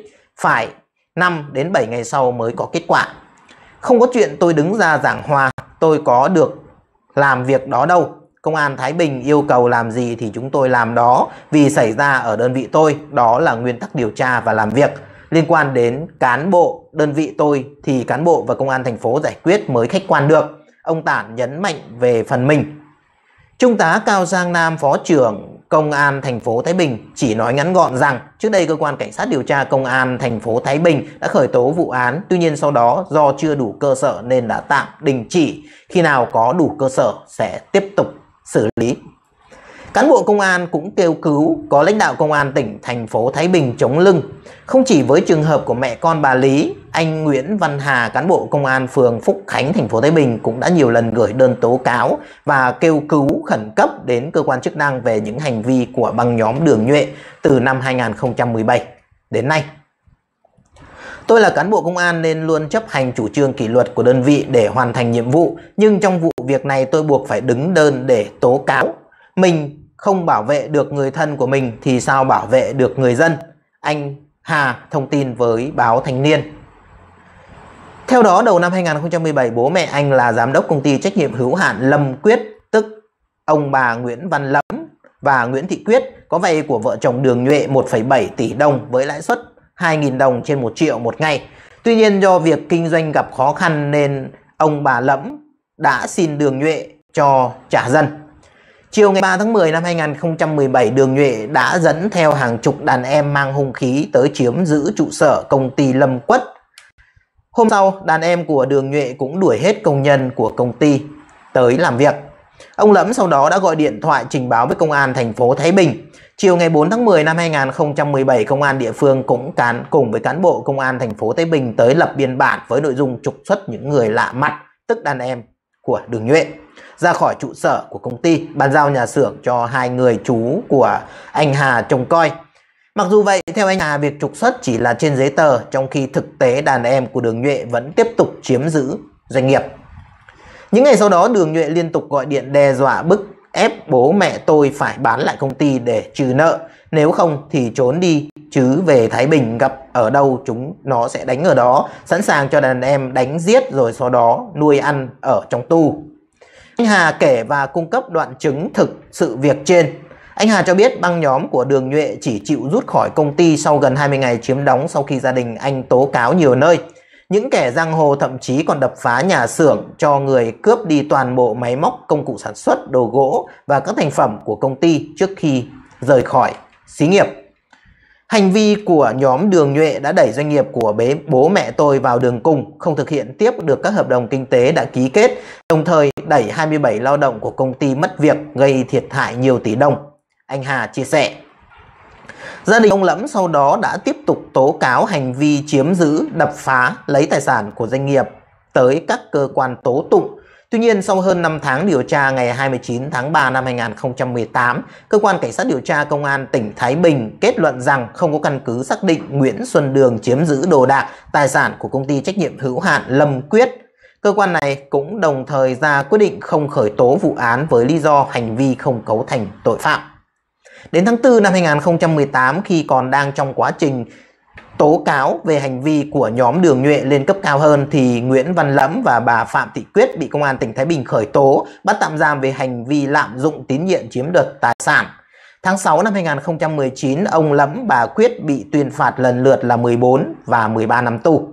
phải 5 đến 7 ngày sau mới có kết quả. Không có chuyện tôi đứng ra giảng hòa, tôi có được làm việc đó đâu. Công an Thái Bình yêu cầu làm gì thì chúng tôi làm đó vì xảy ra ở đơn vị tôi, đó là nguyên tắc điều tra và làm việc. Liên quan đến cán bộ đơn vị tôi thì cán bộ và công an thành phố giải quyết mới khách quan được. Ông Tản nhấn mạnh về phần mình. Trung tá Cao Giang Nam, Phó trưởng Công an thành phố Thái Bình chỉ nói ngắn gọn rằng trước đây cơ quan cảnh sát điều tra Công an thành phố Thái Bình đã khởi tố vụ án, tuy nhiên sau đó do chưa đủ cơ sở nên đã tạm đình chỉ. Khi nào có đủ cơ sở sẽ tiếp tục xử lý. Cán bộ công an cũng kêu cứu có lãnh đạo công an tỉnh, thành phố Thái Bình chống lưng. Không chỉ với trường hợp của mẹ con bà Lý, anh Nguyễn Văn Hà, cán bộ công an phường Phúc Khánh, thành phố Thái Bình cũng đã nhiều lần gửi đơn tố cáo và kêu cứu khẩn cấp đến cơ quan chức năng về những hành vi của băng nhóm Đường Nhuệ từ năm 2017 đến nay. Tôi là cán bộ công an nên luôn chấp hành chủ trương kỷ luật của đơn vị để hoàn thành nhiệm vụ, nhưng trong vụ việc này tôi buộc phải đứng đơn để tố cáo. Mình không bảo vệ được người thân của mình thì sao bảo vệ được người dân. Anh Hà thông tin với báo Thanh Niên. Theo đó, đầu năm 2017, bố mẹ anh là giám đốc công ty trách nhiệm hữu hạn Lâm Quyết, tức ông bà Nguyễn Văn Lẫm và Nguyễn Thị Quyết có vay của vợ chồng Đường Nhuệ 1,7 tỷ đồng với lãi suất 2.000 đồng trên 1 triệu một ngày. Tuy nhiên do việc kinh doanh gặp khó khăn nên ông bà Lẫm đã xin Đường Nhuệ cho trả dần. Chiều ngày 3 tháng 10 năm 2017, Đường Nhuệ đã dẫn theo hàng chục đàn em mang hung khí tới chiếm giữ trụ sở công ty Lâm Quất. Hôm sau, đàn em của Đường Nhuệ cũng đuổi hết công nhân của công ty tới làm việc. Ông Lẫm sau đó đã gọi điện thoại trình báo với công an thành phố Thái Bình. Chiều ngày 4 tháng 10 năm 2017, công an địa phương cũng cán cùng với cán bộ công an thành phố Thái Bình tới lập biên bản với nội dung trục xuất những người lạ mặt, tức đàn em của Đường Nhuệ ra khỏi trụ sở của công ty, bàn giao nhà xưởng cho hai người chú của anh Hà trông coi. Mặc dù vậy, theo anh Hà, việc trục xuất chỉ là trên giấy tờ, trong khi thực tế đàn em của Đường Nhuệ vẫn tiếp tục chiếm giữ doanh nghiệp. Những ngày sau đó, Đường Nhuệ liên tục gọi điện đe dọa bức ép bố mẹ tôi phải bán lại công ty để trừ nợ, nếu không thì trốn đi, chứ về Thái Bình gặp ở đâu chúng nó sẽ đánh ở đó, sẵn sàng cho đàn em đánh giết rồi sau đó nuôi ăn ở trong tu. Anh Hà kể và cung cấp đoạn chứng thực sự việc trên. Anh Hà cho biết băng nhóm của Đường Nhuệ chỉ chịu rút khỏi công ty sau gần 20 ngày chiếm đóng sau khi gia đình anh tố cáo nhiều nơi. Những kẻ giang hồ thậm chí còn đập phá nhà xưởng cho người cướp đi toàn bộ máy móc, công cụ sản xuất, đồ gỗ và các thành phẩm của công ty trước khi rời khỏi xí nghiệp. Hành vi của nhóm đường nhuệ đã đẩy doanh nghiệp của bế bố mẹ tôi vào đường cùng, không thực hiện tiếp được các hợp đồng kinh tế đã ký kết, đồng thời đẩy 27 lao động của công ty mất việc gây thiệt hại nhiều tỷ đồng. Anh Hà chia sẻ. Gia đình ông Lẫm sau đó đã tiếp tục tố cáo hành vi chiếm giữ, đập phá, lấy tài sản của doanh nghiệp tới các cơ quan tố tụng Tuy nhiên, sau hơn 5 tháng điều tra ngày 29 tháng 3 năm 2018, Cơ quan Cảnh sát điều tra Công an tỉnh Thái Bình kết luận rằng không có căn cứ xác định Nguyễn Xuân Đường chiếm giữ đồ đạc, tài sản của công ty trách nhiệm hữu hạn Lâm Quyết. Cơ quan này cũng đồng thời ra quyết định không khởi tố vụ án với lý do hành vi không cấu thành tội phạm. Đến tháng 4 năm 2018 khi còn đang trong quá trình tố cáo về hành vi của nhóm Đường Nhuệ lên cấp cao hơn thì Nguyễn Văn Lẫm và bà Phạm Thị Quyết bị Công an tỉnh Thái Bình khởi tố bắt tạm giam về hành vi lạm dụng tín nhiệm chiếm đoạt tài sản. Tháng 6 năm 2019, ông Lẫm bà Quyết bị tuyên phạt lần lượt là 14 và 13 năm tù.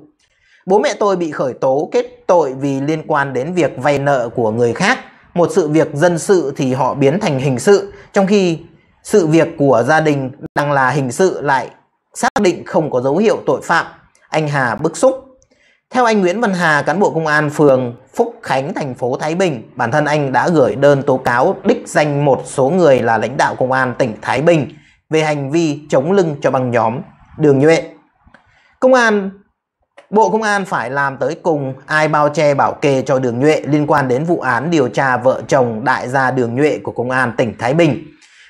Bố mẹ tôi bị khởi tố kết tội vì liên quan đến việc vay nợ của người khác. Một sự việc dân sự thì họ biến thành hình sự, trong khi sự việc của gia đình đang là hình sự lại xác định không có dấu hiệu tội phạm, anh Hà bức xúc. Theo anh Nguyễn Văn Hà, cán bộ công an phường Phúc Khánh, thành phố Thái Bình, bản thân anh đã gửi đơn tố cáo đích danh một số người là lãnh đạo công an tỉnh Thái Bình về hành vi chống lưng cho băng nhóm Đường Nhuệ. Công an Bộ Công an phải làm tới cùng ai bao che bảo kê cho Đường Nhuệ liên quan đến vụ án điều tra vợ chồng đại gia Đường Nhuệ của Công an tỉnh Thái Bình.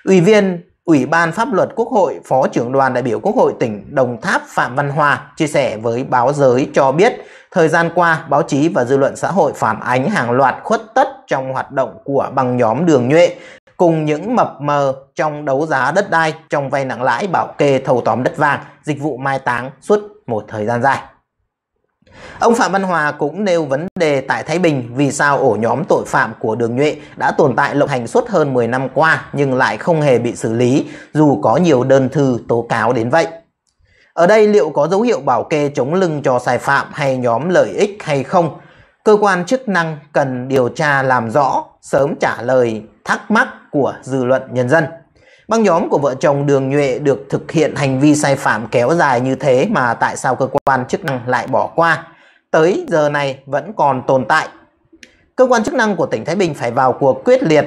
Ủy viên Ủy ban Pháp luật Quốc hội, Phó trưởng đoàn đại biểu Quốc hội tỉnh Đồng Tháp Phạm Văn Hòa chia sẻ với báo giới cho biết, thời gian qua báo chí và dư luận xã hội phản ánh hàng loạt khuất tất trong hoạt động của băng nhóm đường nhuệ cùng những mập mờ trong đấu giá đất đai, trong vay nặng lãi bảo kê thầu tóm đất vàng, dịch vụ mai táng suốt một thời gian dài. Ông Phạm Văn Hòa cũng nêu vấn đề tại Thái Bình vì sao ổ nhóm tội phạm của Đường Nhuệ đã tồn tại lộng hành suốt hơn 10 năm qua nhưng lại không hề bị xử lý dù có nhiều đơn thư tố cáo đến vậy. Ở đây liệu có dấu hiệu bảo kê chống lưng cho sai phạm hay nhóm lợi ích hay không? Cơ quan chức năng cần điều tra làm rõ, sớm trả lời thắc mắc của dư luận nhân dân. Băng nhóm của vợ chồng Đường Nhuệ được thực hiện hành vi sai phạm kéo dài như thế mà tại sao cơ quan chức năng lại bỏ qua? Tới giờ này vẫn còn tồn tại. Cơ quan chức năng của tỉnh Thái Bình phải vào cuộc quyết liệt.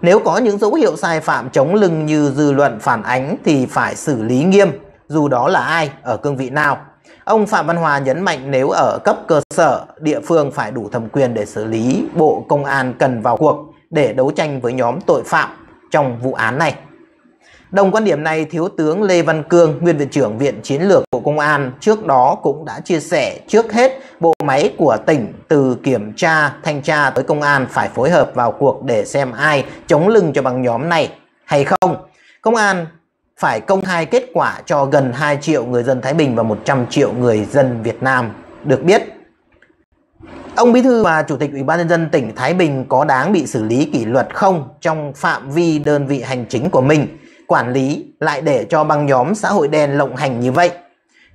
Nếu có những dấu hiệu sai phạm chống lưng như dư luận phản ánh thì phải xử lý nghiêm, dù đó là ai, ở cương vị nào. Ông Phạm Văn Hòa nhấn mạnh nếu ở cấp cơ sở, địa phương phải đủ thẩm quyền để xử lý, Bộ Công an cần vào cuộc để đấu tranh với nhóm tội phạm trong vụ án này. Đồng quan điểm này, Thiếu tướng Lê Văn Cương, Nguyên Viện trưởng Viện Chiến lược Bộ Công an trước đó cũng đã chia sẻ trước hết bộ máy của tỉnh từ kiểm tra, thanh tra tới công an phải phối hợp vào cuộc để xem ai chống lưng cho băng nhóm này hay không. Công an phải công khai kết quả cho gần 2 triệu người dân Thái Bình và 100 triệu người dân Việt Nam được biết. Ông Bí Thư và Chủ tịch Ủy ban Nhân dân tỉnh Thái Bình có đáng bị xử lý kỷ luật không trong phạm vi đơn vị hành chính của mình? quản lý lại để cho băng nhóm xã hội đen lộng hành như vậy.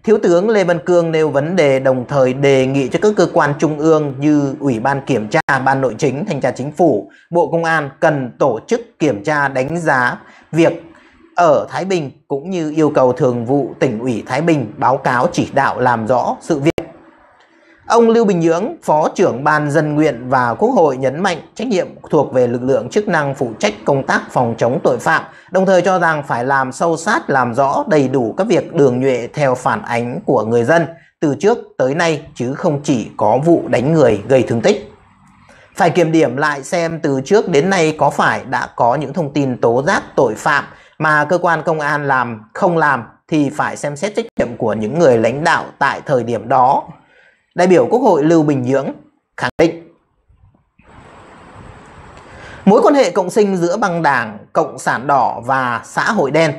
Thiếu tướng Lê Văn Cương nêu vấn đề đồng thời đề nghị cho các cơ quan trung ương như Ủy ban Kiểm tra, Ban Nội chính, Thanh tra Chính phủ, Bộ Công an cần tổ chức kiểm tra đánh giá việc ở Thái Bình cũng như yêu cầu thường vụ tỉnh ủy Thái Bình báo cáo chỉ đạo làm rõ sự việc Ông Lưu Bình Nhưỡng, Phó trưởng Ban Dân Nguyện và Quốc hội nhấn mạnh trách nhiệm thuộc về lực lượng chức năng phụ trách công tác phòng chống tội phạm, đồng thời cho rằng phải làm sâu sát, làm rõ đầy đủ các việc đường nhuệ theo phản ánh của người dân từ trước tới nay chứ không chỉ có vụ đánh người gây thương tích. Phải kiểm điểm lại xem từ trước đến nay có phải đã có những thông tin tố giác tội phạm mà cơ quan công an làm không làm thì phải xem xét trách nhiệm của những người lãnh đạo tại thời điểm đó đại biểu Quốc hội Lưu Bình Nhưỡng khẳng định. Mối quan hệ cộng sinh giữa băng đảng Cộng sản đỏ và xã hội đen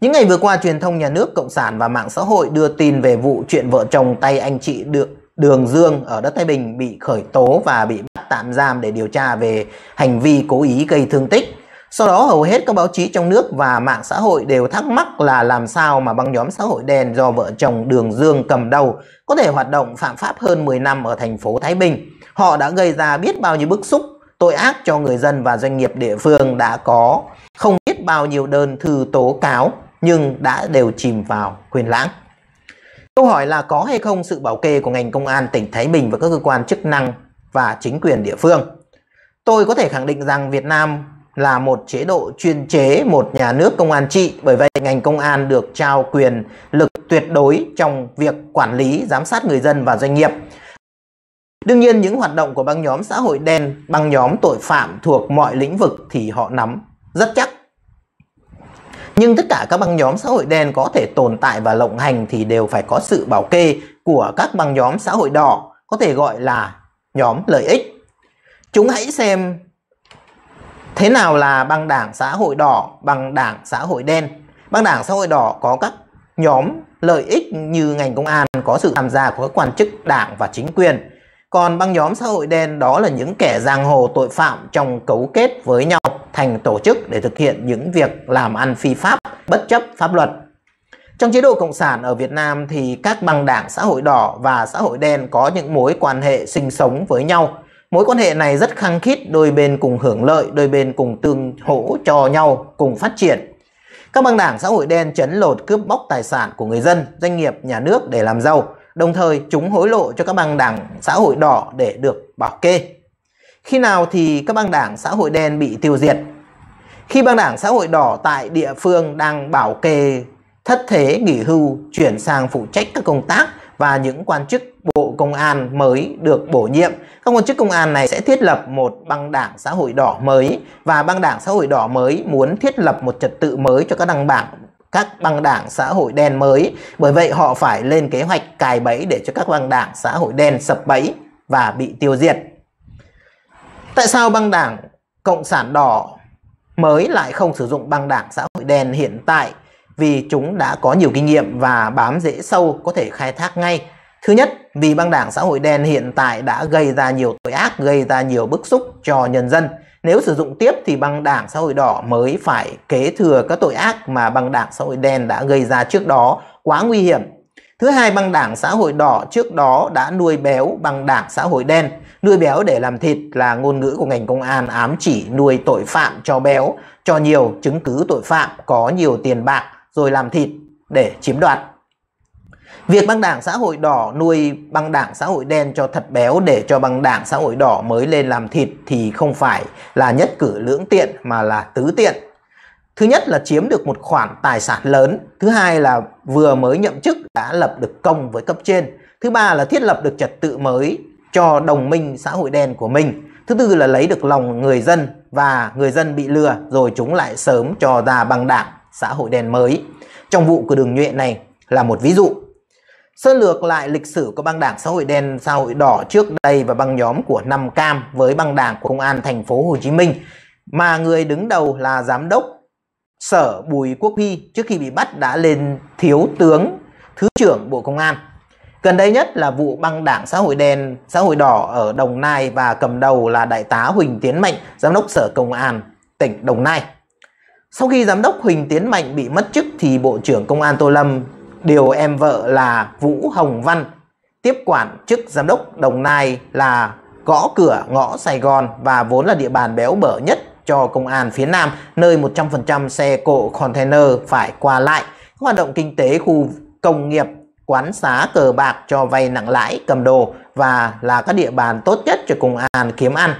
những ngày vừa qua, truyền thông nhà nước Cộng sản và mạng xã hội đưa tin về vụ chuyện vợ chồng tay anh chị được Đường Dương ở đất Thái Bình bị khởi tố và bị bắt tạm giam để điều tra về hành vi cố ý gây thương tích. Sau đó hầu hết các báo chí trong nước và mạng xã hội đều thắc mắc là làm sao mà băng nhóm xã hội đen do vợ chồng Đường Dương cầm đầu có thể hoạt động phạm pháp hơn 10 năm ở thành phố Thái Bình. Họ đã gây ra biết bao nhiêu bức xúc, tội ác cho người dân và doanh nghiệp địa phương đã có không biết bao nhiêu đơn thư tố cáo nhưng đã đều chìm vào quyền lãng. Câu hỏi là có hay không sự bảo kê của ngành công an tỉnh Thái Bình và các cơ quan chức năng và chính quyền địa phương? Tôi có thể khẳng định rằng Việt Nam là một chế độ chuyên chế một nhà nước công an trị bởi vậy ngành công an được trao quyền lực tuyệt đối trong việc quản lý giám sát người dân và doanh nghiệp đương nhiên những hoạt động của băng nhóm xã hội đen băng nhóm tội phạm thuộc mọi lĩnh vực thì họ nắm rất chắc nhưng tất cả các băng nhóm xã hội đen có thể tồn tại và lộng hành thì đều phải có sự bảo kê của các băng nhóm xã hội đỏ có thể gọi là nhóm lợi ích chúng hãy xem thế nào là băng đảng xã hội đỏ băng đảng xã hội đen băng đảng xã hội đỏ có các nhóm lợi ích như ngành công an có sự tham gia của các quan chức đảng và chính quyền còn băng nhóm xã hội đen đó là những kẻ giang hồ tội phạm trong cấu kết với nhau thành tổ chức để thực hiện những việc làm ăn phi pháp, bất chấp pháp luật. Trong chế độ Cộng sản ở Việt Nam thì các băng đảng xã hội đỏ và xã hội đen có những mối quan hệ sinh sống với nhau Mối quan hệ này rất khăng khít, đôi bên cùng hưởng lợi, đôi bên cùng tương hỗ cho nhau, cùng phát triển. Các băng đảng xã hội đen chấn lột cướp bóc tài sản của người dân, doanh nghiệp, nhà nước để làm giàu, đồng thời chúng hối lộ cho các băng đảng xã hội đỏ để được bảo kê. Khi nào thì các băng đảng xã hội đen bị tiêu diệt? Khi băng đảng xã hội đỏ tại địa phương đang bảo kê thất thế nghỉ hưu chuyển sang phụ trách các công tác và những quan chức Bộ Công an mới được bổ nhiệm. Các quan chức công an này sẽ thiết lập một băng đảng xã hội đỏ mới và băng đảng xã hội đỏ mới muốn thiết lập một trật tự mới cho các đảng bảng các băng đảng xã hội đen mới. Bởi vậy họ phải lên kế hoạch cài bẫy để cho các băng đảng xã hội đen sập bẫy và bị tiêu diệt. Tại sao băng đảng Cộng sản đỏ mới lại không sử dụng băng đảng xã hội đen hiện tại? Vì chúng đã có nhiều kinh nghiệm và bám dễ sâu có thể khai thác ngay Thứ nhất, vì băng đảng xã hội đen hiện tại đã gây ra nhiều tội ác, gây ra nhiều bức xúc cho nhân dân. Nếu sử dụng tiếp thì băng đảng xã hội đỏ mới phải kế thừa các tội ác mà băng đảng xã hội đen đã gây ra trước đó, quá nguy hiểm. Thứ hai, băng đảng xã hội đỏ trước đó đã nuôi béo băng đảng xã hội đen. Nuôi béo để làm thịt là ngôn ngữ của ngành công an ám chỉ nuôi tội phạm cho béo, cho nhiều chứng cứ tội phạm, có nhiều tiền bạc rồi làm thịt để chiếm đoạt. Việc băng đảng xã hội đỏ nuôi băng đảng xã hội đen cho thật béo để cho băng đảng xã hội đỏ mới lên làm thịt thì không phải là nhất cử lưỡng tiện mà là tứ tiện. Thứ nhất là chiếm được một khoản tài sản lớn, thứ hai là vừa mới nhậm chức đã lập được công với cấp trên, thứ ba là thiết lập được trật tự mới cho đồng minh xã hội đen của mình, thứ tư là lấy được lòng người dân và người dân bị lừa rồi chúng lại sớm cho ra băng đảng xã hội đen mới. Trong vụ của đường nhuệ này là một ví dụ sơ lược lại lịch sử của băng đảng xã hội đen, xã hội đỏ trước đây và băng nhóm của năm Cam với băng đảng của Công an thành phố Hồ Chí Minh mà người đứng đầu là giám đốc Sở Bùi Quốc Huy trước khi bị bắt đã lên thiếu tướng Thứ trưởng Bộ Công an. Gần đây nhất là vụ băng đảng xã hội đen, xã hội đỏ ở Đồng Nai và cầm đầu là Đại tá Huỳnh Tiến Mạnh, Giám đốc Sở Công an tỉnh Đồng Nai. Sau khi Giám đốc Huỳnh Tiến Mạnh bị mất chức thì Bộ trưởng Công an Tô Lâm điều em vợ là Vũ Hồng Văn, tiếp quản chức giám đốc Đồng Nai là gõ cửa ngõ Sài Gòn và vốn là địa bàn béo bở nhất cho công an phía Nam, nơi 100% xe cộ container phải qua lại. hoạt động kinh tế khu công nghiệp, quán xá cờ bạc cho vay nặng lãi, cầm đồ và là các địa bàn tốt nhất cho công an kiếm ăn.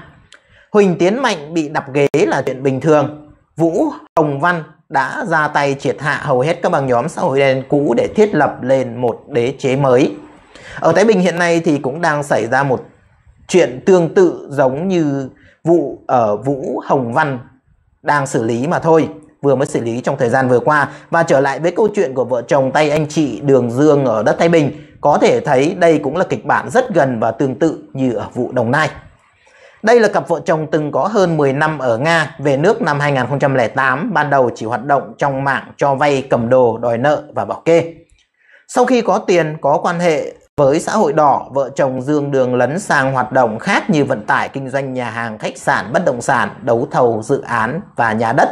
Huỳnh Tiến Mạnh bị đập ghế là chuyện bình thường. Vũ Hồng Văn đã ra tay triệt hạ hầu hết các băng nhóm xã hội đen cũ để thiết lập lên một đế chế mới. Ở Thái Bình hiện nay thì cũng đang xảy ra một chuyện tương tự giống như vụ ở Vũ Hồng Văn đang xử lý mà thôi vừa mới xử lý trong thời gian vừa qua và trở lại với câu chuyện của vợ chồng tay anh chị Đường Dương ở đất Thái Bình có thể thấy đây cũng là kịch bản rất gần và tương tự như ở vụ Đồng Nai. Đây là cặp vợ chồng từng có hơn 10 năm ở Nga, về nước năm 2008, ban đầu chỉ hoạt động trong mạng cho vay cầm đồ, đòi nợ và bảo kê. Sau khi có tiền, có quan hệ với xã hội đỏ, vợ chồng Dương đường lấn sang hoạt động khác như vận tải, kinh doanh nhà hàng, khách sạn, bất động sản, đấu thầu, dự án và nhà đất.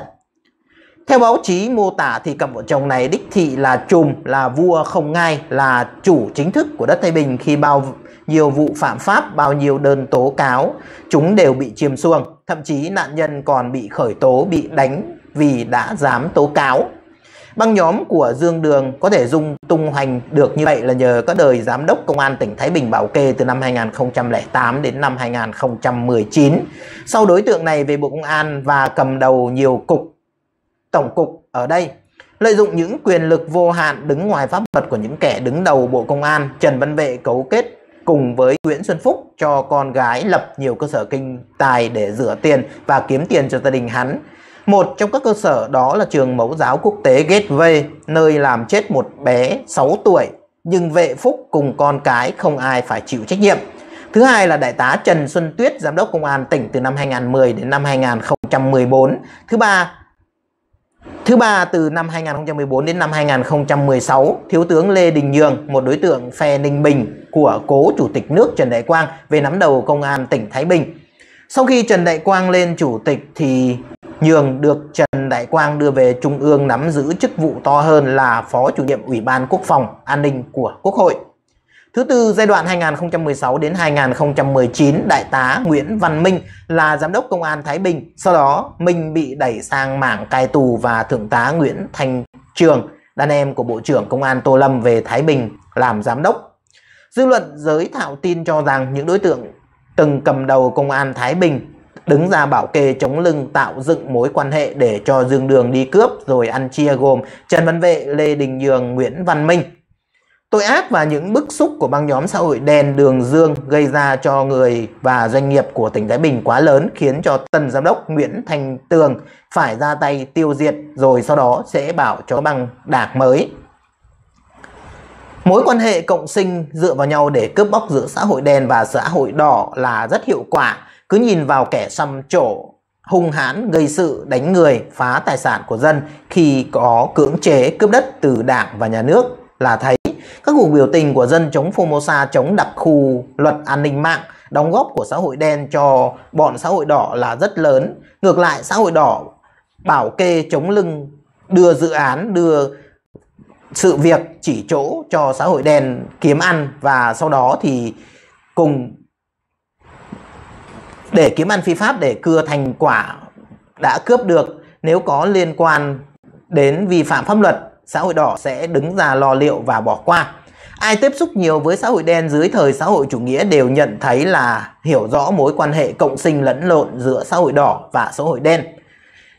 Theo báo chí mô tả thì cặp vợ chồng này đích thị là trùm, là vua không ngai, là chủ chính thức của đất tây Bình khi bao nhiều vụ phạm pháp, bao nhiêu đơn tố cáo, chúng đều bị chiêm xuông, thậm chí nạn nhân còn bị khởi tố, bị đánh vì đã dám tố cáo. Băng nhóm của Dương Đường có thể dung tung hoành được như vậy là nhờ có đời giám đốc công an tỉnh Thái Bình bảo kê từ năm 2008 đến năm 2019. Sau đối tượng này về Bộ Công an và cầm đầu nhiều cục, tổng cục ở đây Lợi dụng những quyền lực vô hạn đứng ngoài pháp luật của những kẻ đứng đầu Bộ Công an, Trần Văn Vệ cấu kết cùng với Nguyễn Xuân Phúc cho con gái lập nhiều cơ sở kinh tài để rửa tiền và kiếm tiền cho gia đình hắn. Một trong các cơ sở đó là trường mẫu giáo quốc tế Gateway, nơi làm chết một bé 6 tuổi, nhưng vệ phúc cùng con cái không ai phải chịu trách nhiệm. Thứ hai là đại tá Trần Xuân Tuyết, giám đốc công an tỉnh từ năm 2010 đến năm 2014. Thứ ba Thứ ba, từ năm 2014 đến năm 2016, Thiếu tướng Lê Đình Nhường, một đối tượng phe Ninh Bình của cố Chủ tịch nước Trần Đại Quang về nắm đầu Công an tỉnh Thái Bình. Sau khi Trần Đại Quang lên Chủ tịch thì Nhường được Trần Đại Quang đưa về Trung ương nắm giữ chức vụ to hơn là Phó chủ nhiệm Ủy ban Quốc phòng An ninh của Quốc hội. Thứ tư, giai đoạn 2016 đến 2019, Đại tá Nguyễn Văn Minh là Giám đốc Công an Thái Bình. Sau đó, Minh bị đẩy sang mảng cai tù và Thượng tá Nguyễn Thành Trường, đàn em của Bộ trưởng Công an Tô Lâm về Thái Bình làm Giám đốc. Dư luận giới thạo tin cho rằng những đối tượng từng cầm đầu Công an Thái Bình đứng ra bảo kê chống lưng tạo dựng mối quan hệ để cho Dương Đường đi cướp rồi ăn chia gồm Trần Văn Vệ, Lê Đình Nhường, Nguyễn Văn Minh. Tội ác và những bức xúc của băng nhóm xã hội đen Đường Dương gây ra cho người và doanh nghiệp của tỉnh Thái Bình quá lớn khiến cho tân giám đốc Nguyễn Thành Tường phải ra tay tiêu diệt rồi sau đó sẽ bảo cho băng đạc mới. Mối quan hệ cộng sinh dựa vào nhau để cướp bóc giữa xã hội đen và xã hội đỏ là rất hiệu quả. Cứ nhìn vào kẻ xăm trổ, hung hãn, gây sự, đánh người, phá tài sản của dân khi có cưỡng chế cướp đất từ đảng và nhà nước là thấy các cuộc biểu tình của dân chống Formosa chống đặc khu luật an ninh mạng, đóng góp của xã hội đen cho bọn xã hội đỏ là rất lớn. Ngược lại, xã hội đỏ bảo kê chống lưng đưa dự án, đưa sự việc chỉ chỗ cho xã hội đen kiếm ăn và sau đó thì cùng để kiếm ăn phi pháp để cưa thành quả đã cướp được nếu có liên quan đến vi phạm pháp luật xã hội đỏ sẽ đứng ra lo liệu và bỏ qua. Ai tiếp xúc nhiều với xã hội đen dưới thời xã hội chủ nghĩa đều nhận thấy là hiểu rõ mối quan hệ cộng sinh lẫn lộn giữa xã hội đỏ và xã hội đen.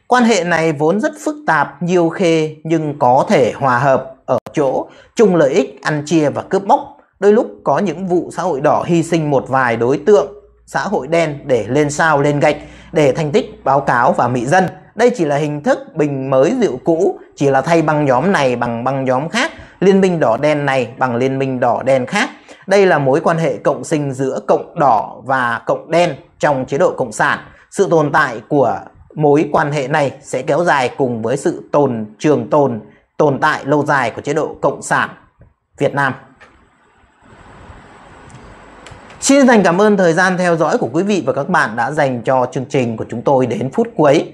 Quan hệ này vốn rất phức tạp, nhiều khê nhưng có thể hòa hợp ở chỗ chung lợi ích, ăn chia và cướp bóc. Đôi lúc có những vụ xã hội đỏ hy sinh một vài đối tượng xã hội đen để lên sao lên gạch, để thành tích báo cáo và mị dân. Đây chỉ là hình thức bình mới rượu cũ, chỉ là thay băng nhóm này bằng băng nhóm khác, liên minh đỏ đen này bằng liên minh đỏ đen khác. Đây là mối quan hệ cộng sinh giữa cộng đỏ và cộng đen trong chế độ cộng sản. Sự tồn tại của mối quan hệ này sẽ kéo dài cùng với sự tồn trường tồn tồn tại lâu dài của chế độ cộng sản Việt Nam. Xin thành cảm ơn thời gian theo dõi của quý vị và các bạn đã dành cho chương trình của chúng tôi đến phút cuối.